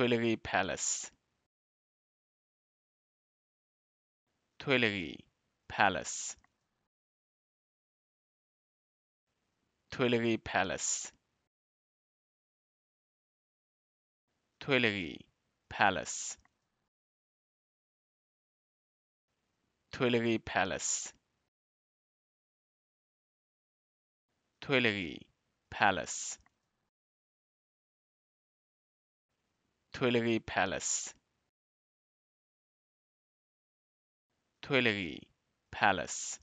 Tuileries Palace Tuileries Palace Tuileries Palace Tuileries Palace Tuileries Palace Tuileries Palace Tuileries Palace. Tuileries Palace.